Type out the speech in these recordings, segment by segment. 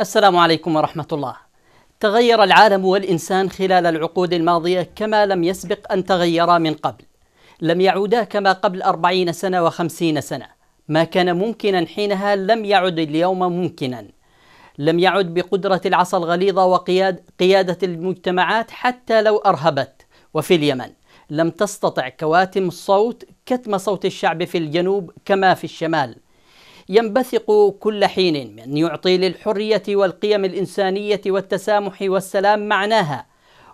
السلام عليكم ورحمة الله. تغير العالم والإنسان خلال العقود الماضية كما لم يسبق أن تغيرا من قبل. لم يعودا كما قبل أربعين سنة وخمسين سنة. ما كان ممكنا حينها لم يعد اليوم ممكنا. لم يعد بقدرة العصا الغليظة وقيادة المجتمعات حتى لو أرهبت. وفي اليمن لم تستطع كواتم الصوت كتم صوت الشعب في الجنوب كما في الشمال. ينبثق كل حين من يعطي للحرية والقيم الإنسانية والتسامح والسلام معناها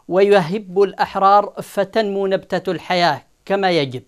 ويهب الأحرار فتنمو نبتة الحياة كما يجب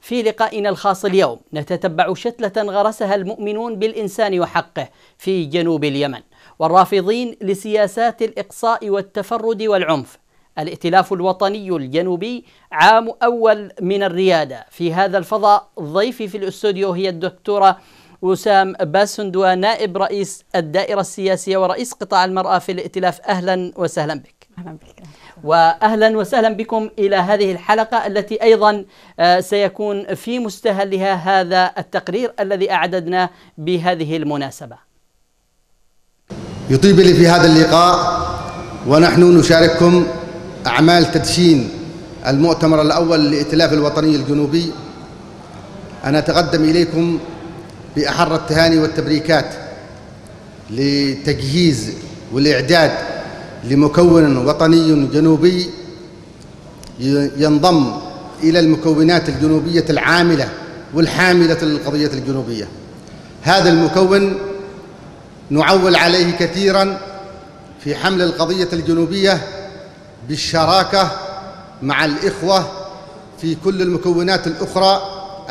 في لقائنا الخاص اليوم نتتبع شتلة غرسها المؤمنون بالإنسان وحقه في جنوب اليمن والرافضين لسياسات الإقصاء والتفرد والعنف الائتلاف الوطني الجنوبي عام أول من الريادة في هذا الفضاء ضيفي في الاستوديو هي الدكتورة وسام باسندوى نائب رئيس الدائرة السياسية ورئيس قطاع المرأة في الائتلاف أهلا وسهلا بك أهلا بك واهلا وسهلا بكم الى هذه الحلقه التي ايضا آه، سيكون في مستهلها هذا التقرير الذي اعددناه بهذه المناسبه. يطيب لي في هذا اللقاء ونحن نشارككم اعمال تدشين المؤتمر الاول للائتلاف الوطني الجنوبي انا اتقدم اليكم بأحر التهاني والتبريكات لتجهيز والإعداد لمكون وطني جنوبي ينضم إلى المكونات الجنوبية العاملة والحاملة للقضية الجنوبية هذا المكون نعول عليه كثيرا في حمل القضية الجنوبية بالشراكة مع الإخوة في كل المكونات الأخرى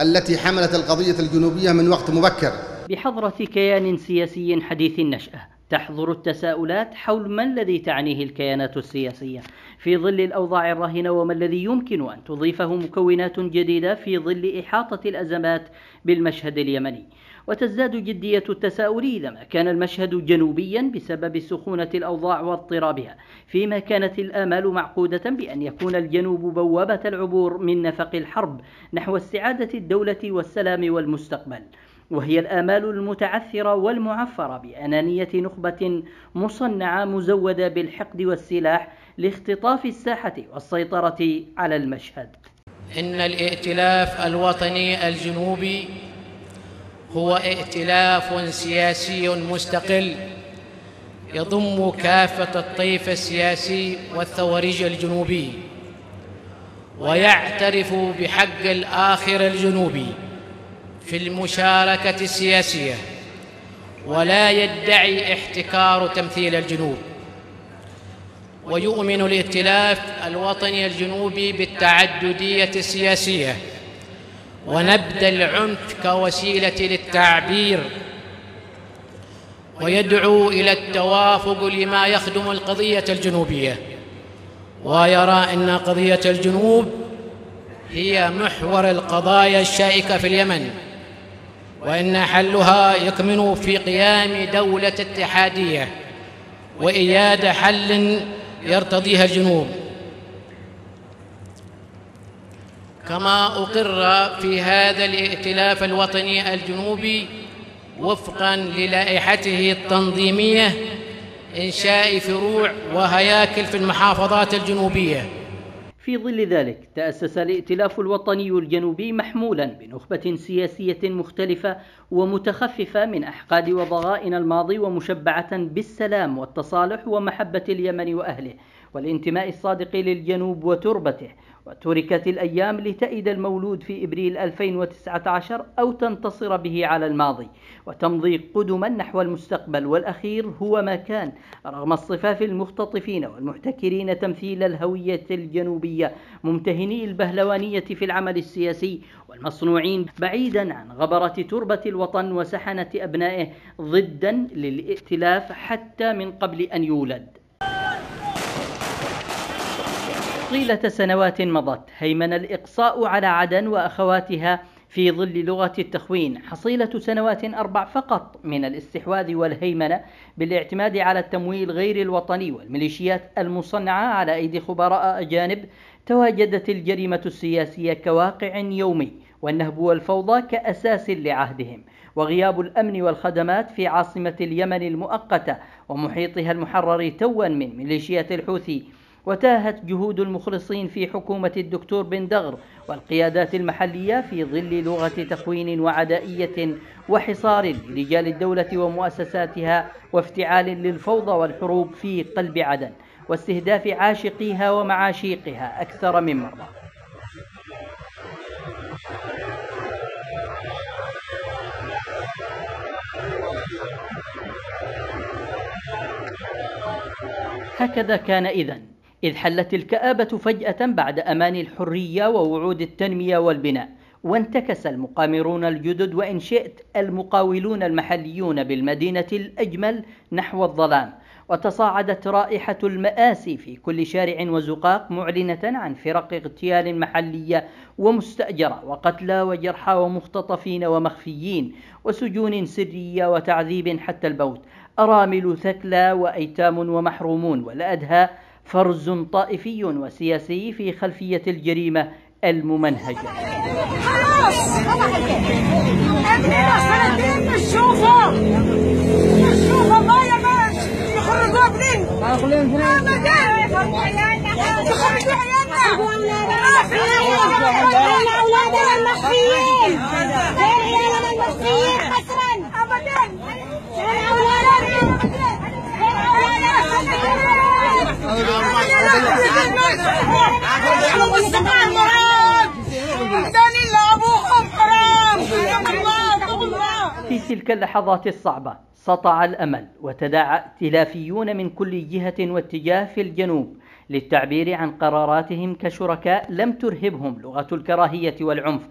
التي حملت القضية الجنوبية من وقت مبكر بحضرة كيان سياسي حديث النشأة تحضر التساؤلات حول ما الذي تعنيه الكيانات السياسية في ظل الأوضاع الراهنة وما الذي يمكن أن تضيفه مكونات جديدة في ظل إحاطة الأزمات بالمشهد اليمني وتزداد جدية التساؤل إذا ما كان المشهد جنوبيا بسبب سخونة الأوضاع واضطرابها فيما كانت الآمال معقودة بأن يكون الجنوب بوابة العبور من نفق الحرب نحو استعادة الدولة والسلام والمستقبل وهي الآمال المتعثرة والمعفرة بأنانية نخبة مصنعة مزودة بالحقد والسلاح لاختطاف الساحة والسيطرة على المشهد إن الائتلاف الوطني الجنوبي هو ائتلاف سياسي مستقل يضم كافة الطيف السياسي والثورج الجنوبي ويعترف بحق الآخر الجنوبي في المشاركة السياسية ولا يدعي احتكار تمثيل الجنوب ويؤمن الائتلاف الوطني الجنوبي بالتعددية السياسية ونبذ العنف كوسيله للتعبير ويدعو الى التوافق لما يخدم القضيه الجنوبيه ويرى ان قضيه الجنوب هي محور القضايا الشائكه في اليمن وان حلها يكمن في قيام دوله اتحاديه واياد حل يرتضيها الجنوب كما أقر في هذا الائتلاف الوطني الجنوبي وفقا للائحته التنظيمية إنشاء فروع وهياكل في المحافظات الجنوبية في ظل ذلك تأسس الائتلاف الوطني الجنوبي محمولا بنخبة سياسية مختلفة ومتخففة من أحقاد وضغائن الماضي ومشبعة بالسلام والتصالح ومحبة اليمن وأهله والانتماء الصادق للجنوب وتربته وتركت الأيام لتئد المولود في إبريل 2019 أو تنتصر به على الماضي وتمضي قدما نحو المستقبل والأخير هو ما كان رغم الصفاف المختطفين والمحتكرين تمثيل الهوية الجنوبية ممتهني البهلوانية في العمل السياسي والمصنوعين بعيدا عن غبرة تربة الوطن وسحنة أبنائه ضدا للائتلاف حتى من قبل أن يولد طيلة سنوات مضت هيمن الإقصاء على عدن وأخواتها في ظل لغة التخوين حصيلة سنوات أربع فقط من الاستحواذ والهيمنة بالاعتماد على التمويل غير الوطني والميليشيات المصنعة على أيدي خبراء أجانب تواجدت الجريمة السياسية كواقع يومي والنهب والفوضى كأساس لعهدهم وغياب الأمن والخدمات في عاصمة اليمن المؤقتة ومحيطها المحرر توا من ميليشيات الحوثي وتاهت جهود المخلصين في حكومة الدكتور بن دغر والقيادات المحلية في ظل لغة تكوين وعدائية وحصار لرجال الدولة ومؤسساتها وافتعال للفوضى والحروب في قلب عدن واستهداف عاشقيها ومعاشيقها أكثر من مرة هكذا كان إذن إذ حلت الكآبة فجأة بعد أمان الحرية ووعود التنمية والبناء وانتكس المقامرون الجدد وإن شئت المقاولون المحليون بالمدينة الأجمل نحو الظلام وتصاعدت رائحة المآسي في كل شارع وزقاق معلنة عن فرق اغتيال محلية ومستأجرة وقتلى وجرحى ومختطفين ومخفيين وسجون سرية وتعذيب حتى البوت أرامل ثكلى وأيتام ومحرومون والأدهى فرز طائفي وسياسي في خلفية الجريمة الممنهجة خلاص ابننا سنتين ما يباش ابدا في تلك اللحظات الصعبة سطع الأمل وتداعى ائتلافيون من كل جهة واتجاه في الجنوب للتعبير عن قراراتهم كشركاء لم ترهبهم لغة الكراهية والعنف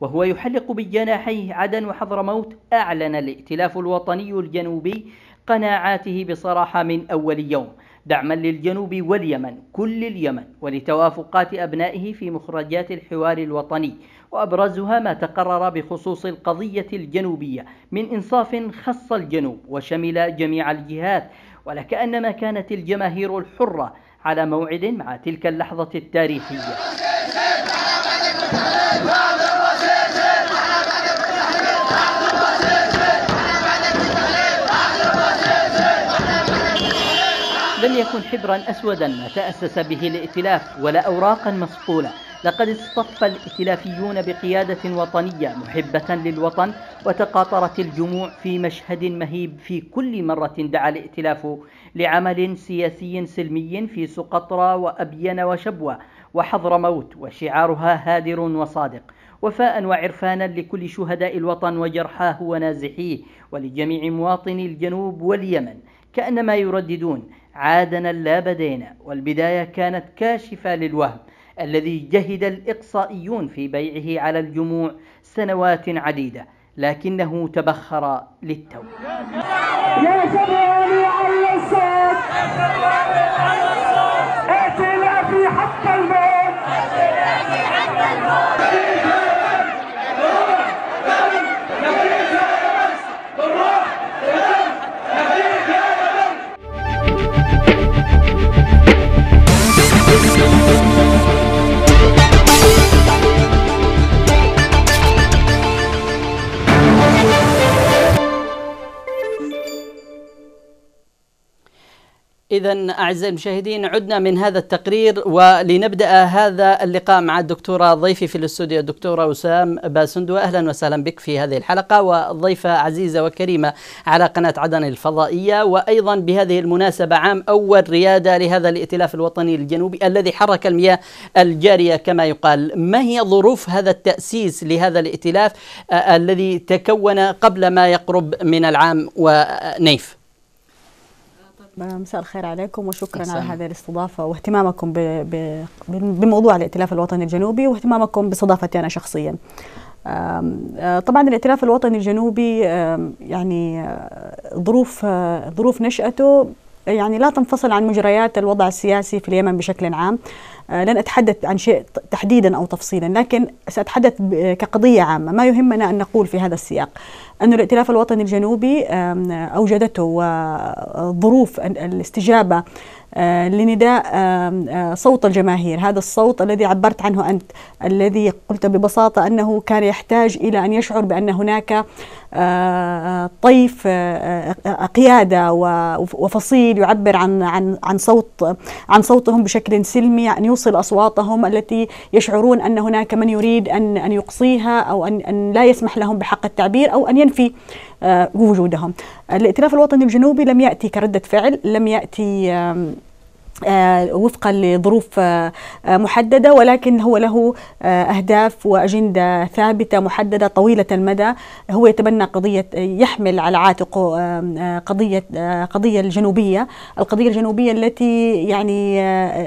وهو يحلق بجناحيه عدن وحضرموت أعلن الائتلاف الوطني الجنوبي قناعاته بصراحة من أول يوم دعما للجنوب واليمن كل اليمن ولتوافقات أبنائه في مخرجات الحوار الوطني وأبرزها ما تقرر بخصوص القضية الجنوبية من إنصاف خص الجنوب وشمل جميع الجهات ولكأنما كانت الجماهير الحرة على موعد مع تلك اللحظة التاريخية لم يكن حبرا أسودا ما تأسس به الائتلاف ولا أوراقا مصقولة لقد اصطف الائتلافيون بقيادة وطنية محبة للوطن وتقاطرت الجموع في مشهد مهيب في كل مرة دعا الائتلاف لعمل سياسي سلمي في سقطرى وأبين وشبوة وحضرموت وشعارها هادر وصادق وفاء وعرفانا لكل شهداء الوطن وجرحاه ونازحيه ولجميع مواطني الجنوب واليمن كأنما يرددون عادنا لا بدينا والبداية كانت كاشفة للوهم الذي جهد الإقصائيون في بيعه على الجموع سنوات عديدة لكنه تبخر للتو يا على الصوت إذا أعزائي المشاهدين عدنا من هذا التقرير ولنبدأ هذا اللقاء مع الدكتورة ضيفي في الاستوديو الدكتورة وسام باسندو أهلا وسهلا بك في هذه الحلقة وضيفة عزيزة وكريمة على قناة عدن الفضائية وأيضا بهذه المناسبة عام أول ريادة لهذا الائتلاف الوطني الجنوبي الذي حرك المياه الجارية كما يقال ما هي ظروف هذا التأسيس لهذا الائتلاف آه، الذي تكون قبل ما يقرب من العام ونيف مساء الخير عليكم وشكرا على هذه الاستضافه واهتمامكم بموضوع الائتلاف الوطني الجنوبي واهتمامكم باستضافتي انا شخصيا. آه، طبعا الائتلاف الوطني الجنوبي يعني آه، ظروف آه، ظروف نشأته يعني لا تنفصل عن مجريات الوضع السياسي في اليمن بشكل عام آه، لن أتحدث عن شيء تحديدا أو تفصيلا لكن سأتحدث كقضية عامة ما يهمنا أن نقول في هذا السياق أن الائتلاف الوطني الجنوبي أوجدته وظروف الاستجابة آه، لنداء آه، صوت الجماهير هذا الصوت الذي عبرت عنه أنت الذي قلت ببساطة أنه كان يحتاج إلى أن يشعر بأن هناك طيف قيادة وفصيل يعبر عن عن عن صوت عن صوتهم بشكل سلمي أن يعني يوصل أصواتهم التي يشعرون أن هناك من يريد أن أن يقصيها أو أن أن لا يسمح لهم بحق التعبير أو أن ينفي آه، وجودهم. الائتلاف الوطني الجنوبي لم يأتي كردة فعل، لم يأتي آه، وفقا لظروف آه، آه، محدده ولكن هو له اهداف واجنده ثابته محدده طويله المدى هو يتبنى قضيه يحمل على عاتقه قضيه قضيه الجنوبيه القضيه الجنوبيه التي يعني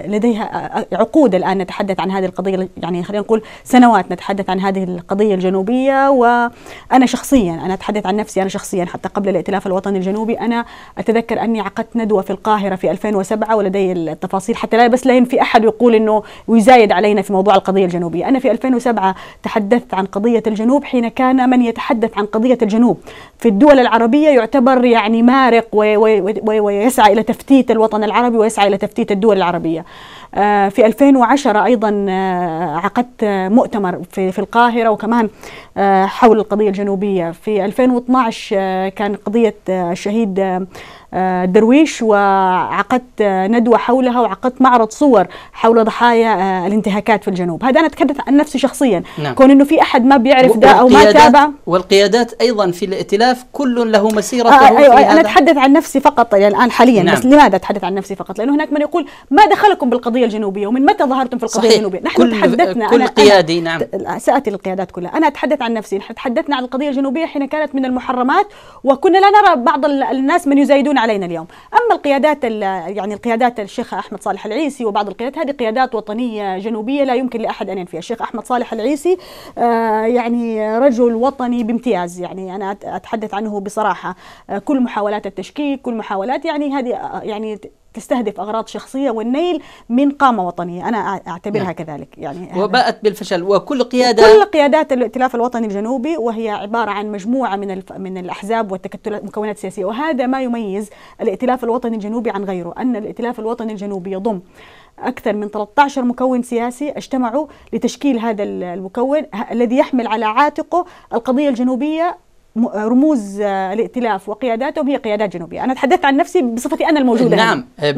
لديها عقود الان نتحدث عن هذه القضيه يعني خلينا نقول سنوات نتحدث عن هذه القضيه الجنوبيه وانا شخصيا انا اتحدث عن نفسي انا شخصيا حتى قبل الائتلاف الوطني الجنوبي انا اتذكر اني عقدت ندوه في القاهره في 2007 ولدي التفاصيل حتى لا بس لا ينفي احد يقول انه ويزايد علينا في موضوع القضيه الجنوبيه، انا في 2007 تحدثت عن قضيه الجنوب حين كان من يتحدث عن قضيه الجنوب في الدول العربيه يعتبر يعني مارق ويسعى الى تفتيت الوطن العربي ويسعى الى تفتيت الدول العربيه. آه، في 2010 ايضا آه، عقدت مؤتمر في في القاهره وكمان آه، حول القضيه الجنوبيه، في 2012 كان قضيه الشهيد آه، درويش وعقدت آه، ندوة حولها وعقدت معرض صور حول ضحايا آه، الانتهاكات في الجنوب هذا أنا أتحدث عن نفسي شخصيا نعم. كون أنه في أحد ما بيعرف ده أو ما تابع والقيادات أيضا في الائتلاف كل له مسيرة آه أيوة أنا أتحدث عن نفسي فقط يعني الآن حاليا نعم. بس لماذا أتحدث عن نفسي فقط لأنه هناك من يقول ما دخلكم بالقضية الجنوبية ومن متى ظهرتم في القضية صحيح. الجنوبية نحن كل تحدثنا كل أنا قيادي نعم سأتي للقيادات كلها أنا أتحدث عن نفسي نحن تحدثنا عن القضية الجنوبية حين كانت من المحرمات وكنا لا نرى بعض الناس من يزايدون علينا اليوم اما القيادات يعني القيادات الشيخ احمد صالح العيسي وبعض القيادات هذه قيادات وطنيه جنوبيه لا يمكن لاحد ان ينفيها الشيخ احمد صالح العيسي آه، يعني رجل وطني بامتياز يعني انا اتحدث عنه بصراحه آه، كل محاولات التشكيك كل محاولات يعني هذه آه، يعني تستهدف اغراض شخصيه والنيل من قامه وطنيه انا اعتبرها نعم. كذلك يعني وباءت بالفشل وكل قياده كل قيادات الائتلاف الوطني الجنوبي وهي عباره عن مجموعه من الف... من الاحزاب والتكتلات مكونات سياسيه وهذا ما يميز الائتلاف الوطني الجنوبي عن غيره ان الائتلاف الوطني الجنوبي يضم أكثر من 13 مكون سياسي اجتمعوا لتشكيل هذا المكون الذي يحمل على عاتقه القضية الجنوبية رموز الائتلاف آه، وقياداتهم هي قيادات جنوبية أنا تحدثت عن نفسي بصفتي أنا الموجودة نعم آه،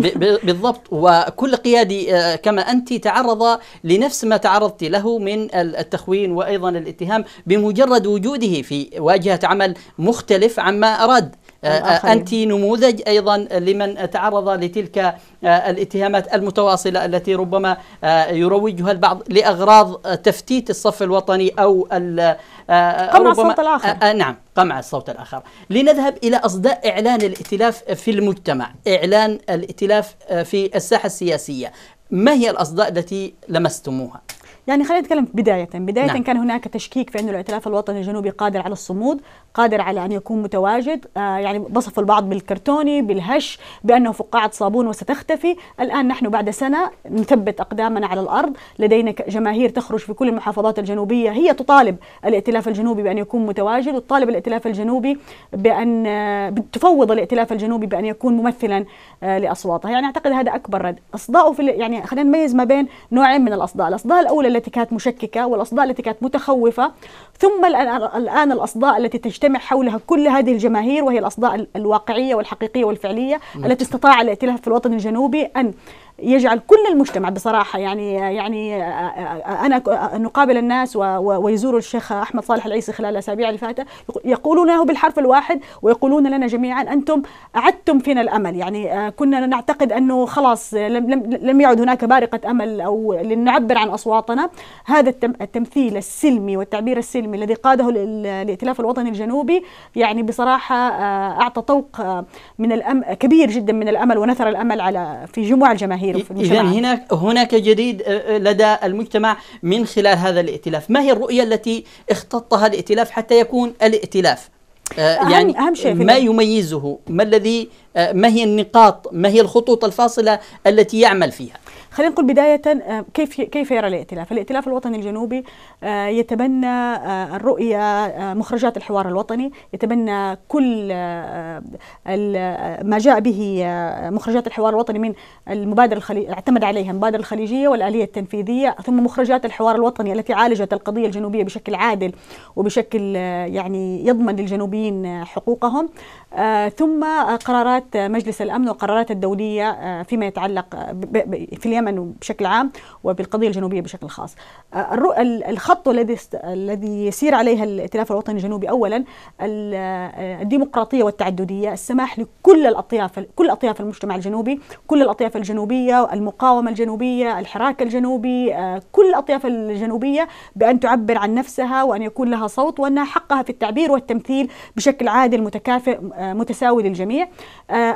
بالضبط وكل قيادي آه، كما أنت تعرض لنفس ما تعرضت له من التخوين وأيضا الاتهام بمجرد وجوده في واجهة عمل مختلف عما أراد أنت نموذج أيضا لمن تعرض لتلك آه، الاتهامات المتواصلة التي ربما آه، يروجها البعض لأغراض تفتيت الصف الوطني أو آه، قمع الصوت الآخر نعم قمع الصوت الآخر لنذهب إلى أصداء إعلان الائتلاف في المجتمع إعلان الائتلاف في الساحة السياسية ما هي الأصداء التي لمستموها؟ يعني خلينا نتكلم بداية بداية نعم. كان هناك تشكيك في أن الائتلاف الوطني الجنوبي قادر على الصمود قادر على أن يكون متواجد آه يعني وصفوا البعض بالكرتوني بالهش بأنه فقاعة صابون وستختفي الآن نحن بعد سنة نثبت أقدامنا على الأرض لدينا جماهير تخرج في كل المحافظات الجنوبية هي تطالب الائتلاف الجنوبي بأن يكون متواجد وتطالب الائتلاف الجنوبي بأن تفوض الائتلاف الجنوبي بأن يكون ممثلا آه لأصواتها يعني أعتقد هذا أكبر رد إصداؤه في يعني خلينا نميز ما بين نوعين من الإصداء الإصداء الأولى التي كانت مشككة والأصداء التي كانت متخوفة ثم الآن الأصداء التي تجتمع حولها كل هذه الجماهير وهي الأصداء الواقعية والحقيقية والفعلية نعم. التي استطاع الائتلاف في الوطن الجنوبي أن يجعل كل المجتمع بصراحه يعني يعني انا نقابل الناس ويزوروا الشيخ احمد صالح العيسي خلال الاسابيع اللي فاتت يقولونه بالحرف الواحد ويقولون لنا جميعا انتم اعدتم فينا الامل يعني آه، كنا نعتقد انه خلاص لم لم, لم يعد هناك بارقه امل او لنعبر عن اصواتنا هذا التمثيل السلمي والتعبير السلمي الذي قاده الائتلاف الوطني الجنوبي يعني بصراحه آه، اعطى طوق آه، من الأم كبير جدا من الامل ونثر الامل على في جموع الجماهير الجماهير في المجتمع إذا هناك هناك جديد آه، آه، لدى المجتمع من خلال هذا الائتلاف ما هي الرؤية التي اختطها الائتلاف حتى يكون الائتلاف آه، يعني أهم شيء ما يميزه ما الذي ما هي النقاط ما هي الخطوط الفاصلة التي يعمل فيها خلينا نقول بداية آه، كيف كيف يرى الائتلاف؟ الائتلاف الوطني الجنوبي آه، يتبنى آه، الرؤية مخرجات الحوار الوطني، يتبنى كل ما جاء به مخرجات الحوار الوطني من المبادرة الخليجية اعتمد عليها المبادرة الخليجية والآلية التنفيذية ثم مخرجات الحوار الوطني التي عالجت القضية الجنوبية بشكل عادل وبشكل يعني يضمن للجنوبيين حقوقهم ثم قرارات مجلس الأمن والقرارات الدولية فيما يتعلق في اليمن بشكل عام وبالقضيه الجنوبيه بشكل خاص. أه، الخط الذي الذي يسير عليها الائتلاف الوطني الجنوبي اولا أه، الديمقراطيه والتعدديه، السماح لكل الاطياف كل اطياف المجتمع الجنوبي، كل الاطياف الجنوبيه، المقاومه الجنوبيه، الحراك الجنوبي، أه، كل الاطياف الجنوبيه بان تعبر عن نفسها وان يكون لها صوت وانها حقها في التعبير والتمثيل بشكل عادل متكافئ متساوي للجميع.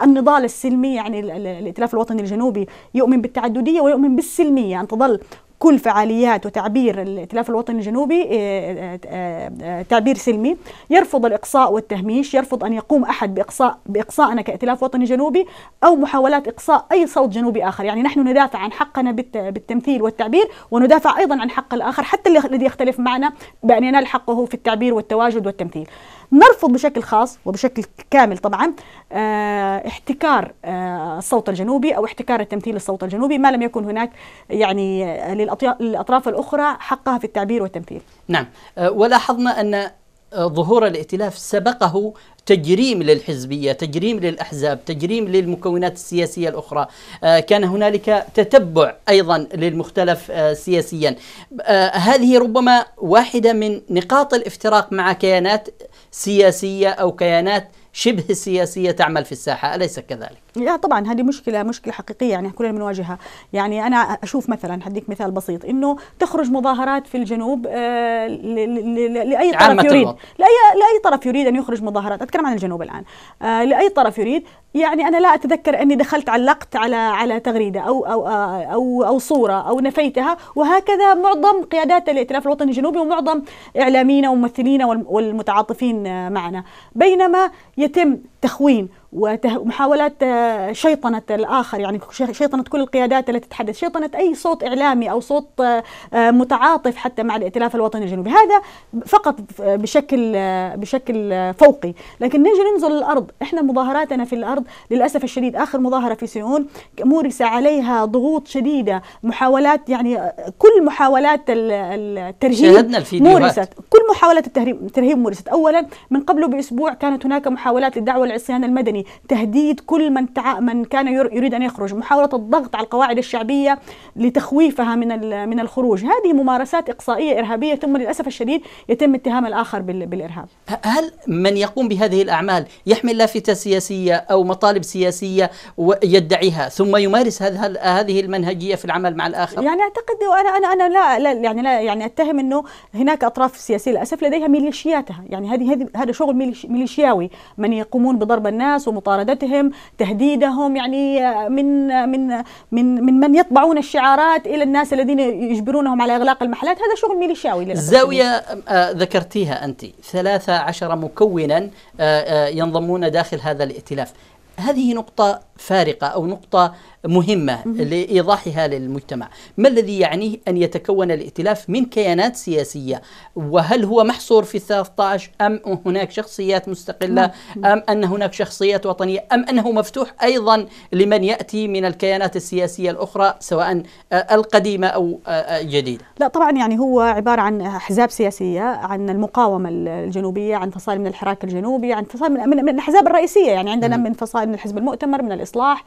النضال السلمي يعني الائتلاف الوطني الجنوبي يؤمن بالتعدديه السلبية ويؤمن بالسلمية أن تظل كل فعاليات وتعبير الائتلاف الوطني الجنوبي آه، آه، آه، تعبير سلمي يرفض الإقصاء والتهميش يرفض أن يقوم أحد بإقصاء بإقصائنا كائتلاف وطني جنوبي أو محاولات إقصاء أي صوت جنوبي آخر يعني نحن ندافع عن حقنا بالتمثيل والتعبير وندافع أيضا عن حق الآخر حتى الذي يختلف معنا بأن ينال حقه في التعبير والتواجد والتمثيل نرفض بشكل خاص وبشكل كامل طبعا آه، احتكار آه، الصوت الجنوبي او احتكار التمثيل الصوت الجنوبي ما لم يكن هناك يعني آه، للاطراف الاخرى حقها في التعبير والتمثيل. نعم ولاحظنا ان ظهور الائتلاف سبقه تجريم للحزبية تجريم للأحزاب تجريم للمكونات السياسية الأخرى آه، كان هنالك تتبع أيضا للمختلف آه، سياسيا آه، هذه ربما واحدة من نقاط الافتراق مع كيانات سياسية أو كيانات شبه سياسية تعمل في الساحة أليس كذلك؟ لا طبعا هذه مشكله مشكله حقيقيه يعني كلنا بنواجهها يعني انا اشوف مثلا هديك مثال بسيط انه تخرج مظاهرات في الجنوب آه لاي طرف يريد لاي لاي طرف يريد ان يخرج مظاهرات اتكلم عن الجنوب الان آه لاي طرف يريد يعني انا لا اتذكر اني دخلت علقت على على تغريده او او آه، او او صوره او نفيتها وهكذا معظم قيادات الائتلاف الوطني الجنوبي ومعظم اعلامينا وممثلين والمتعاطفين آه، معنا بينما يتم تخوين ومحاولات آه، شيطنة الآخر يعني شيطنة كل القيادات التي تتحدث شيطنة أي صوت إعلامي أو صوت آه، آه، متعاطف حتى مع الائتلاف الوطني الجنوبي هذا فقط بشكل بشكل فوقي لكن نجي ننزل الأرض إحنا مظاهراتنا في الأرض للأسف الشديد آخر مظاهرة في سيئون مورس عليها ضغوط شديدة محاولات يعني كل محاولات الترهيب شاهدنا الفيديوهات مورست كل محاولات الترهيب مورست أولا من قبله بأسبوع كانت هناك محاولات للدعوة للعصيان المدني يعني تهديد كل من تع... من كان يريد ان يخرج محاوله الضغط على القواعد الشعبيه لتخويفها من من الخروج هذه ممارسات اقصائيه ارهابيه ثم للاسف الشديد يتم اتهام الاخر بال... بالارهاب هل من يقوم بهذه الاعمال يحمل لافته سياسيه او مطالب سياسيه ويدعيها ثم يمارس هذه هذه المنهجيه في العمل مع الاخر يعني اعتقد انا انا انا لا, لا يعني لا يعني اتهم انه هناك اطراف سياسيه للاسف لديها ميليشياتها يعني هذه هذه هذا شغل ميليشياوي من يقومون بضرب الناس ومطاردتهم تهديدهم يعني من من من من من يطبعون الشعارات الى الناس الذين يجبرونهم على اغلاق المحلات هذا شغل ميليشياوي للاسف زاويه آه، ذكرتيها انت 13 مكونا آه، آه، ينضمون داخل هذا الائتلاف هذه نقطة فارقة أو نقطة مهمة لإيضاحها للمجتمع ما الذي يعنيه أن يتكون الائتلاف من كيانات سياسية وهل هو محصور في 13 أم هناك شخصيات مستقلة نعم. أم أن هناك شخصيات وطنية أم أنه مفتوح أيضا لمن يأتي من الكيانات السياسية الأخرى سواء آه، القديمة أو آه، آه، جديدة لا طبعا يعني هو عبارة عن أحزاب سياسية عن المقاومة الجنوبية عن فصائل من الحراك الجنوبي عن فصائل من, الأحزاب الرئيسية يعني عندنا من فصائل من الحزب المؤتمر من الاصلاح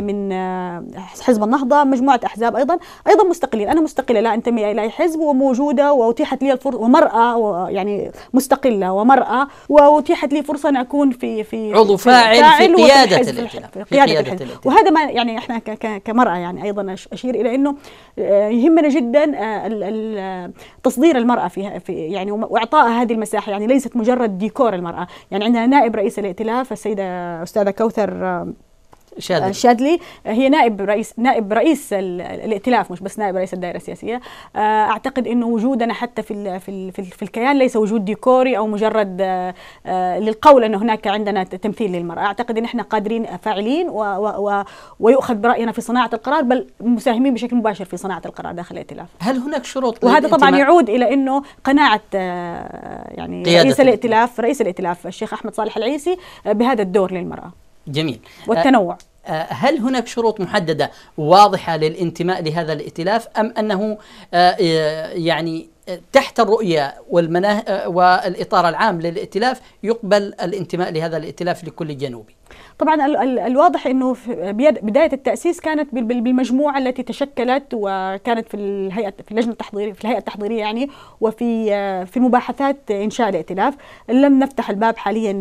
من آه، حزب النهضه مجموعه احزاب ايضا ايضا مستقلين انا مستقله لا انتمي الى اي حزب وموجوده واتيحت لي الفرصه ومراه يعني مستقله ومراه واتيحت لي فرصه ان اكون في في عضو فاعل في قياده الائتلاف في قياده الائتلاف وهذا ما يعني احنا كمراه يعني ايضا اشير الى انه آه، يهمنا جدا آه، تصدير المراه في يعني واعطاء هذه المساحه يعني ليست مجرد ديكور المراه يعني عندنا نائب رئيس الائتلاف السيده استاذه كوثر شادلي. آه، شادلي هي نائب رئيس نائب رئيس الائتلاف مش بس نائب رئيس الدائره السياسيه آه، اعتقد انه وجودنا حتى في في في الكيان ليس وجود ديكوري او مجرد آه، للقول انه هناك عندنا تمثيل للمراه اعتقد ان احنا قادرين فاعلين و و و ويؤخذ براينا في صناعه القرار بل مساهمين بشكل مباشر في صناعه القرار داخل الائتلاف هل هناك شروط وهذا طبعا يعود الى انه قناعه يعني رئيس الائتلاف رئيس الائتلاف الشيخ احمد صالح العيسي بهذا الدور للمراه جميل والتنوع آه، آه، هل هناك شروط محددة واضحة للانتماء لهذا الائتلاف أم أنه آه، يعني تحت الرؤية والمناه والإطار العام للائتلاف يقبل الانتماء لهذا الائتلاف لكل جنوبي طبعا الواضح انه بدايه التاسيس كانت بالمجموعه التي تشكلت وكانت في الهيئه في اللجنه التحضيريه في الهيئه التحضيريه يعني وفي في مباحثات انشاء الائتلاف لم نفتح الباب حاليا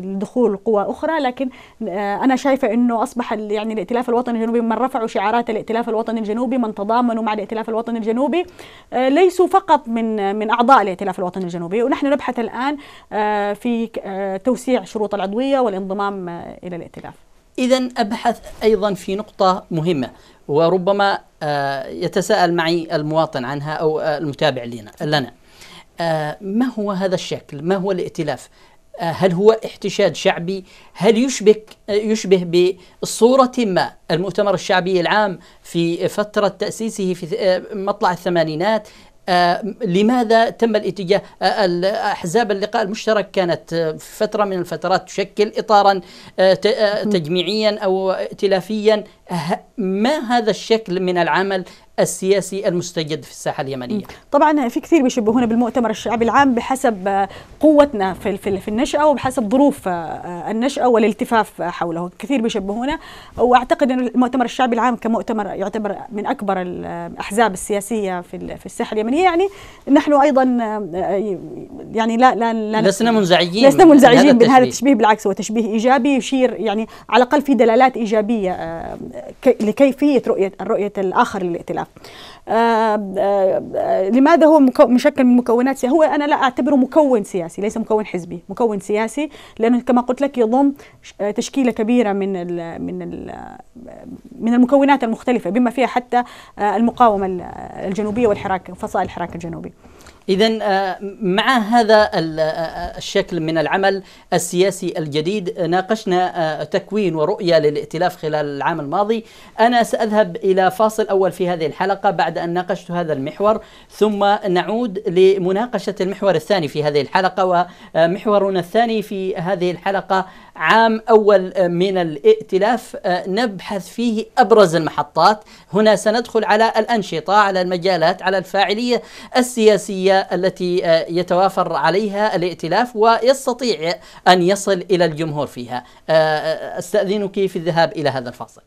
لدخول قوى اخرى لكن آه، انا شايفه انه اصبح يعني الائتلاف الوطني الجنوبي من رفعوا شعارات الائتلاف الوطني الجنوبي من تضامنوا مع الائتلاف الوطني الجنوبي آه، ليسوا فقط من من اعضاء الائتلاف الوطني الجنوبي ونحن نبحث الان آه، في توسيع شروط العضويه والانضمام الى الائتلاف إذا أبحث أيضا في نقطة مهمة وربما آه، يتساءل معي المواطن عنها أو آه، المتابع لنا لنا آه، ما هو هذا الشكل؟ ما هو الائتلاف؟ هل هو احتشاد شعبي؟ هل يشبك يشبه بصورة ما المؤتمر الشعبي العام في فترة تأسيسه في مطلع الثمانينات آه، لماذا تم الاتجاه آه، أحزاب اللقاء المشترك كانت في آه، فترة من الفترات تشكل إطارا تجميعيا أو ائتلافيا ما هذا الشكل من العمل السياسي المستجد في الساحة اليمنية طبعا في كثير بيشبهونا بالمؤتمر الشعبي العام بحسب آه، قوتنا في في النشأة وبحسب ظروف آه، آه، النشأة والالتفاف حوله كثير بيشبهونا وأعتقد أن المؤتمر الشعبي العام كمؤتمر يعتبر من أكبر الأحزاب السياسية في في الساحة اليمنية يعني نحن أيضا يعني لا لا, لا لسنا منزعجين لسنا منزعجين من هذا التشبيه, بالعكس هو تشبيه إيجابي يشير يعني على الأقل في دلالات إيجابية لكيفية رؤية رؤية الآخر للائتلاف آه، آه، آه، لماذا هو مشكل من مكونات سياسية هو أنا لا أعتبره مكون سياسي ليس مكون حزبي مكون سياسي لأنه كما قلت لك يضم تشكيلة كبيرة من الـ من الـ من المكونات المختلفة بما فيها حتى المقاومة الجنوبية والحراك فصائل الحراك الجنوبي إذا آه، مع هذا آه، آه، الشكل من العمل السياسي الجديد ناقشنا تكوين ورؤية للائتلاف خلال العام الماضي أنا سأذهب إلى فاصل أول في هذه الحلقة بعد أن ناقشت هذا المحور ثم نعود لمناقشة المحور الثاني في هذه الحلقة ومحورنا الثاني في هذه الحلقة عام أول آه، من الائتلاف آه، نبحث فيه أبرز المحطات هنا سندخل على الأنشطة على المجالات على الفاعلية السياسية التي آه، يتوافر عليها الائتلاف ويستطيع أن يصل إلى الجمهور فيها أستأذنك في الذهاب إلى هذا الفاصل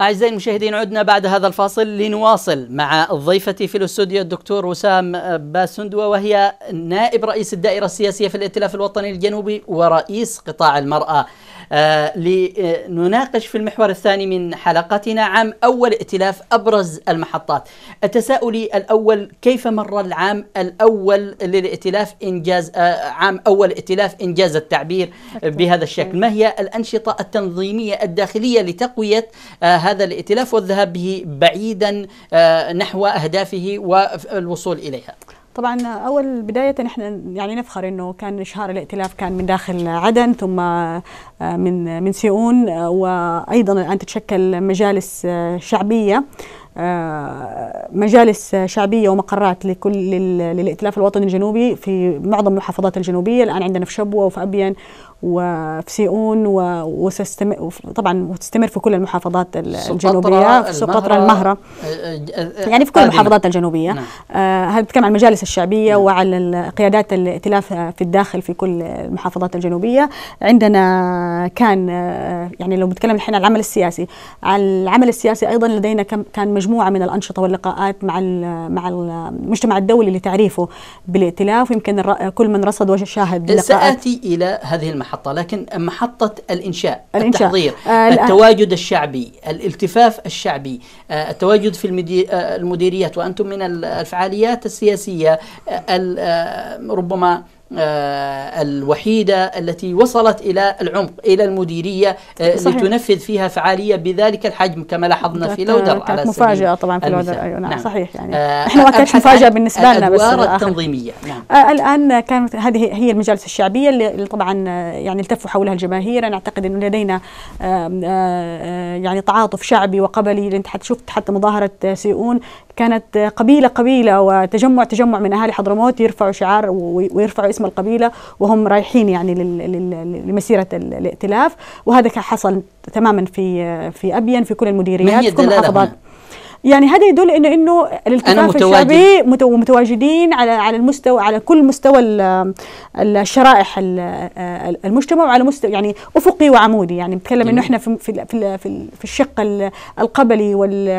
أعزائي المشاهدين عدنا بعد هذا الفاصل لنواصل مع ضيفتي في الاستوديو الدكتور وسام باسندوة وهي نائب رئيس الدائرة السياسية في الائتلاف الوطني الجنوبي ورئيس قطاع المرأة آه، لنناقش في المحور الثاني من حلقتنا عام أول ائتلاف أبرز المحطات التساؤلي الأول كيف مر العام الأول للائتلاف إنجاز آه، عام أول ائتلاف إنجاز التعبير بهذا الشكل ما هي الأنشطة التنظيمية الداخلية لتقوية آه، هذا الائتلاف والذهاب به بعيدا نحو أهدافه والوصول إليها طبعا اول بدايه احنا يعني نفخر انه كان اشهار الائتلاف كان من داخل عدن ثم آه، من من سيئون آه، وايضا الان تتشكل مجالس آه، شعبيه مجالس شعبيه ومقرات لكل للائتلاف الوطني الجنوبي في معظم المحافظات الجنوبيه الان عندنا في شبوه وفي ابين وفي سيئون وستستمر طبعا وتستمر في كل المحافظات الجنوبيه في سقطرى المهره آه، آه، آه، يعني في كل المحافظات الجنوبيه نعم. بتكلم عن المجالس الشعبيه نعم. وعلى قيادات الائتلاف في الداخل في كل المحافظات الجنوبيه عندنا كان يعني لو بتكلم الحين عن العمل السياسي على العمل السياسي ايضا لدينا كان مجموعه من الانشطه واللقاءات مع مع المجتمع الدولي لتعريفه بالائتلاف ويمكن كل من رصد وشاهد ساتي الى هذه المحافظة المحطة لكن محطة الإنشاء, الإنشاء. التحضير آه التواجد الشعبي الالتفاف الشعبي آه التواجد في آه، المديريات وأنتم من الفعاليات السياسية آه, آه، ربما آه، الوحيدة التي وصلت إلى العمق إلى المديرية آه، صحيح. لتنفذ فيها فعالية بذلك الحجم كما لاحظنا في لودر على مفاجأة طبعا في لودر أيوة نعم, نعم صحيح يعني آه إحنا ما كانتش مفاجأة بالنسبة لنا بس الأدوار التنظيمية نعم. آه الآن كانت هذه هي المجالس الشعبية اللي طبعا آه، يعني التفوا حولها الجماهير أنا أعتقد أنه لدينا آه آه يعني تعاطف شعبي وقبلي انت حتشوف حتى مظاهرة سيئون كانت قبيلة قبيلة وتجمع تجمع من أهالي حضرموت يرفعوا شعار ويرفعوا اسم القبيلة وهم رايحين يعني لمسيرة الائتلاف وهذا حصل تماما في في أبين في كل المديريات في كل المحافظات يعني هذا يدل انه انه الالتفاف الشعبي متواجدين على على المستوى على كل مستوى الشرائح المجتمع وعلى مستوى يعني افقي وعمودي يعني بنتكلم انه احنا في في في, في الشق القبلي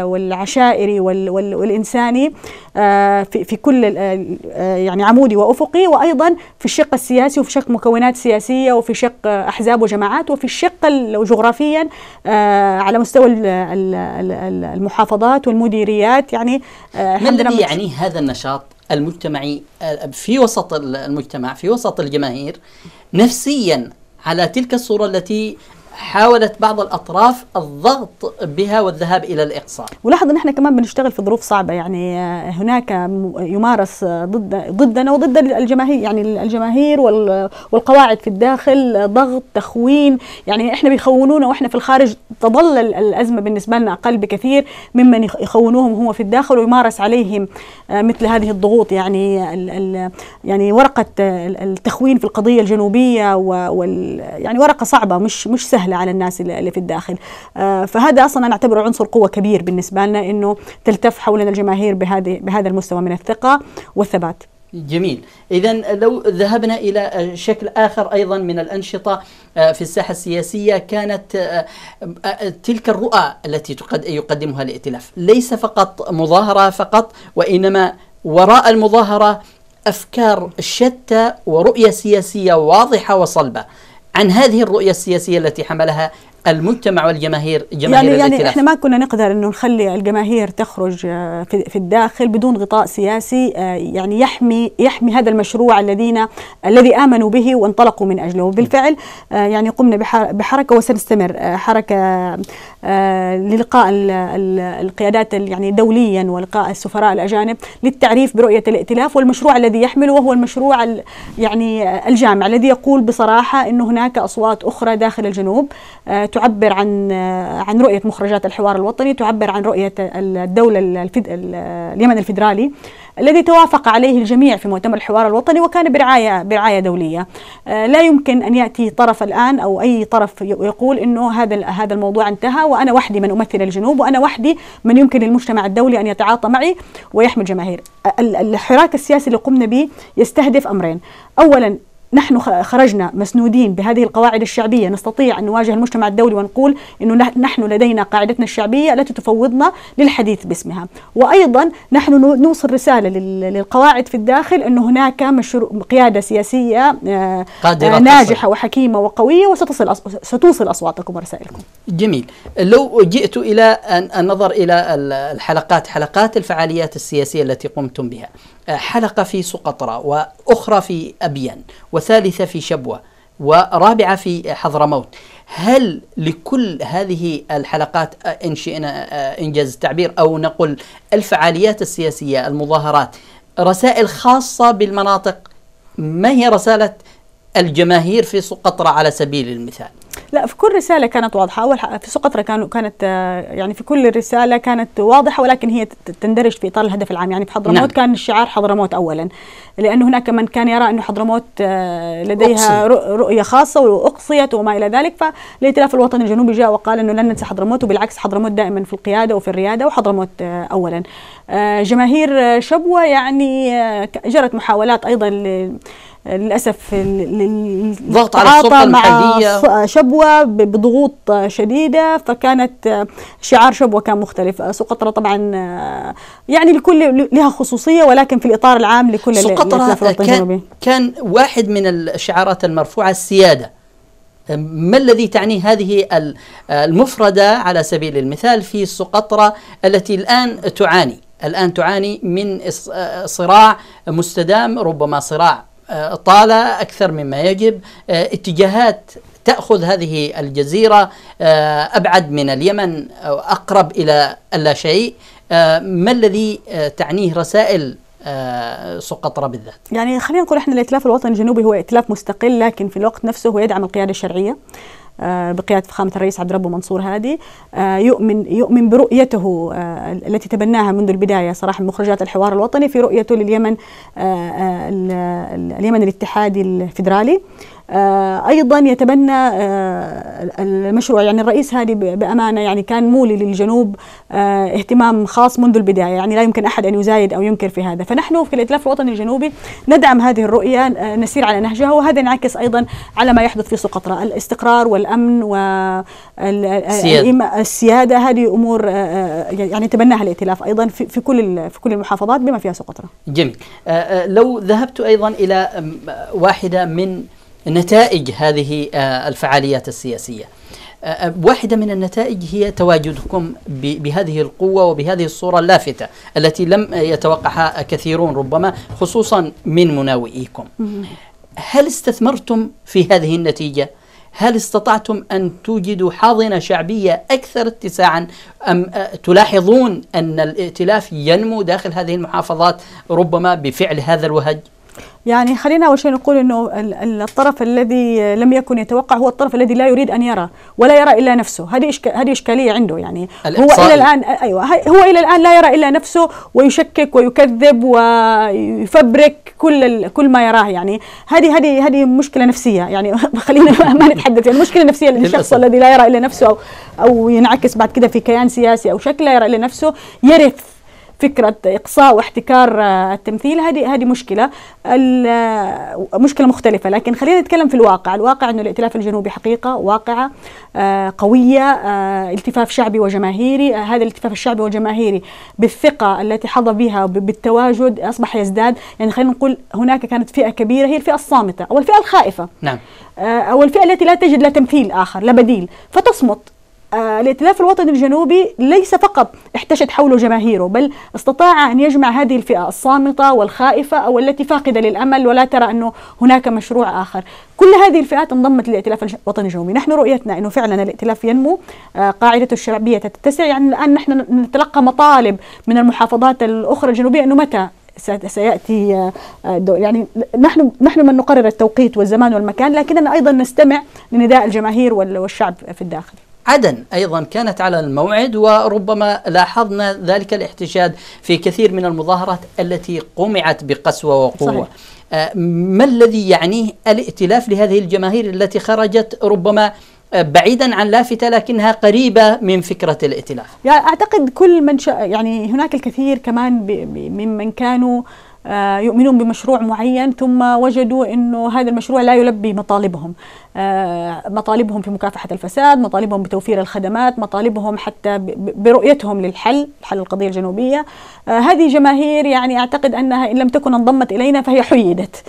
والعشائري والانساني آه، في في كل آه، يعني عمودي وافقي وايضا في الشق السياسي وفي شق مكونات سياسيه وفي شق احزاب وجماعات وفي الشق جغرافيا آه، على مستوى المحافظات والمديريات يعني آه، ما الذي يعني هذا النشاط المجتمعي آه، في وسط المجتمع في وسط الجماهير نفسيا على تلك الصورة التي حاولت بعض الاطراف الضغط بها والذهاب الى الاقصاء. ولاحظ ان احنا كمان بنشتغل في ظروف صعبه يعني آه، هناك يمارس ضد ضدنا وضد الجماهير يعني الجماهير والقواعد في الداخل ضغط تخوين يعني احنا بيخونونا واحنا في الخارج تظل الازمه بالنسبه لنا اقل بكثير ممن يخونوهم هو في الداخل ويمارس عليهم آه، مثل هذه الضغوط يعني الـ الـ يعني ورقه التخوين في القضيه الجنوبيه وال يعني ورقه صعبه مش مش سهله سهله على الناس اللي في الداخل آه، فهذا اصلا انا اعتبره عنصر قوه كبير بالنسبه لنا انه تلتف حولنا الجماهير بهذه بهذا المستوى من الثقه والثبات جميل إذا لو ذهبنا إلى شكل آخر أيضا من الأنشطة آه، في الساحة السياسية كانت آه، تلك الرؤى التي يقدمها الائتلاف ليس فقط مظاهرة فقط وإنما وراء المظاهرة أفكار شتى ورؤية سياسية واضحة وصلبة عن هذه الرؤية السياسية التي حملها المجتمع والجماهير جماهير يعني, يعني احنا ما كنا نقدر انه نخلي الجماهير تخرج آه، في الداخل بدون غطاء سياسي آه، يعني يحمي يحمي هذا المشروع الذين الذي امنوا به وانطلقوا من اجله وبالفعل آه، يعني قمنا بحركه وسنستمر حركه آه، للقاء القيادات يعني دوليا ولقاء السفراء الأجانب للتعريف برؤية الائتلاف والمشروع الذي يحمله وهو المشروع يعني الجامع الذي يقول بصراحة انه هناك أصوات أخرى داخل الجنوب آه، تعبر عن آه، عن رؤية مخرجات الحوار الوطني تعبر عن رؤية الدولة اليمن الفيدرالي الذي توافق عليه الجميع في مؤتمر الحوار الوطني وكان برعاية برعاية دولية آه، لا يمكن أن يأتي طرف الآن أو أي طرف يقول أنه هذا هذا الموضوع انتهى وأنا وحدي من أمثل الجنوب وأنا وحدي من يمكن للمجتمع الدولي أن يتعاطى معي ويحمي الجماهير الحراك السياسي اللي قمنا به يستهدف أمرين أولا نحن خرجنا مسنودين بهذه القواعد الشعبية نستطيع أن نواجه المجتمع الدولي ونقول أنه نحن لدينا قاعدتنا الشعبية التي تفوضنا للحديث باسمها وأيضا نحن نوصل رسالة للقواعد في الداخل انه هناك مشروع قيادة سياسية آه، قادرة آه، ناجحة تصل. وحكيمة وقوية وستصل ستوصل أصواتكم ورسائلكم جميل لو جئت إلى النظر إلى الحلقات حلقات الفعاليات السياسية التي قمتم بها حلقة في سقطرى وأخرى في أبيان وثالثة في شبوة ورابعة في حضرموت هل لكل هذه الحلقات إن شئنا آه، إنجاز التعبير أو نقول الفعاليات السياسية المظاهرات رسائل خاصة بالمناطق ما هي رسالة الجماهير في سقطرى على سبيل المثال لا في كل رساله كانت واضحه اول في سقطرى كانوا كانت آه، يعني في كل رساله كانت واضحه ولكن هي تندرج في اطار الهدف العام يعني في حضرموت نعم. كان الشعار حضرموت اولا لانه هناك من كان يرى انه حضرموت آه، لديها أقصي. رؤيه خاصه واقصيت وما الى ذلك فالائتلاف الوطني الجنوبي جاء وقال انه لن ننسى حضرموت وبالعكس حضرموت دائما في القياده وفي الرياده وحضرموت آه، اولا جماهير شبوه يعني جرت محاولات ايضا للاسف ضغط على السلطه المحليه شبوه بضغوط شديده فكانت شعار شبوه كان مختلف سقطرى طبعا يعني لكل لها خصوصيه ولكن في الاطار العام لكل سقطرى كان, كان واحد من الشعارات المرفوعه السياده ما الذي تعنيه هذه المفردة على سبيل المثال في سقطرى التي الآن تعاني الآن تعاني من صراع مستدام ربما صراع آه، طال أكثر مما يجب آه، اتجاهات تأخذ هذه الجزيرة آه، أبعد من اليمن أو أقرب إلى اللاشيء ما الذي تعنيه رسائل سقطرى بالذات يعني خلينا نقول احنا الائتلاف الوطني الجنوبي هو ائتلاف مستقل لكن في الوقت نفسه هو يدعم القياده الشرعيه آه، بقياده فخامه الرئيس عبد ربه منصور هادي آه، يؤمن يؤمن برؤيته آه، التي تبناها منذ البدايه صراحه مخرجات الحوار الوطني في رؤيته لليمن اليمن الاتحادي الفيدرالي آه، ايضا يتبنى آه، المشروع يعني الرئيس هادي بامانه يعني كان مولي للجنوب آه، اهتمام خاص منذ البدايه يعني لا يمكن احد ان يزايد او ينكر في هذا فنحن في الائتلاف الوطني الجنوبي ندعم هذه الرؤيه نسير على نهجها وهذا ينعكس ايضا على ما يحدث في سقطرى الاستقرار والامن والسياده هذه امور يعني تبناها الائتلاف ايضا في كل في كل المحافظات بما فيها سقطرى جميل لو ذهبت ايضا الى واحده من نتائج هذه آه، الفعاليات السياسيه. آه، آه، واحده من النتائج هي تواجدكم بهذه القوه وبهذه الصوره اللافته التي لم يتوقعها كثيرون ربما خصوصا من مناوئيكم. هل استثمرتم في هذه النتيجه؟ هل استطعتم ان توجدوا حاضنه شعبيه اكثر اتساعا ام تلاحظون ان الائتلاف ينمو داخل هذه المحافظات ربما بفعل هذا الوهج؟ يعني خلينا اول شيء نقول انه الطرف الذي لم يكن يتوقع هو الطرف الذي لا يريد ان يرى ولا يرى الا نفسه هذه إشك... هذه اشكاليه عنده يعني هو الى الان ايوه هو الى الان لا يرى الا نفسه ويشكك ويكذب ويفبرك كل ال... كل ما يراه يعني هذه هذه هذه مشكله نفسيه يعني خلينا ما نتحدث يعني المشكله النفسيه للشخص الذي لا يرى الا نفسه او او ينعكس بعد كده في كيان سياسي او شكل لا يرى الا نفسه يرث فكره اقصاء واحتكار آه، التمثيل هذه هذه مشكله آه، مشكله مختلفه لكن خلينا نتكلم في الواقع الواقع انه الائتلاف الجنوبي حقيقه واقعه آه، قويه التفاف شعبي وجماهيري هذا الالتفاف الشعبي والجماهيري بالثقه التي حظى بها بالتواجد اصبح يزداد يعني خلينا نقول هناك كانت فئه كبيره هي الفئه الصامته او الفئه الخائفه نعم او الفئه التي لا تجد لا تمثيل اخر لا بديل فتصمت آه، الائتلاف الوطني الجنوبي ليس فقط احتشد حوله جماهيره بل استطاع أن يجمع هذه الفئة الصامتة والخائفة أو التي فاقدة للأمل ولا ترى أنه هناك مشروع آخر كل هذه الفئات انضمت للائتلاف الوطني الجنوبي نحن رؤيتنا أنه فعلا الائتلاف ينمو آه، قاعدته الشعبية تتسع يعني الآن نحن نتلقى مطالب من المحافظات الأخرى الجنوبية أنه متى سياتي آه، يعني نحن نحن من نقرر التوقيت والزمان والمكان لكننا ايضا نستمع لنداء الجماهير والشعب في الداخل عدن أيضا كانت على الموعد وربما لاحظنا ذلك الاحتشاد في كثير من المظاهرات التي قمعت بقسوة وقوة صحيح. آه، ما الذي يعنيه الائتلاف لهذه الجماهير التي خرجت ربما آه، بعيدا عن لافتة لكنها قريبة من فكرة الائتلاف يعني أعتقد كل من يعني هناك الكثير كمان ممن كانوا آه آه، يؤمنون بمشروع معين ثم وجدوا انه هذا المشروع لا يلبي مطالبهم آه، مطالبهم في مكافحه الفساد مطالبهم بتوفير الخدمات مطالبهم حتى برؤيتهم للحل حل القضيه الجنوبيه آه، هذه جماهير يعني اعتقد انها ان لم تكن انضمت الينا فهي حيدت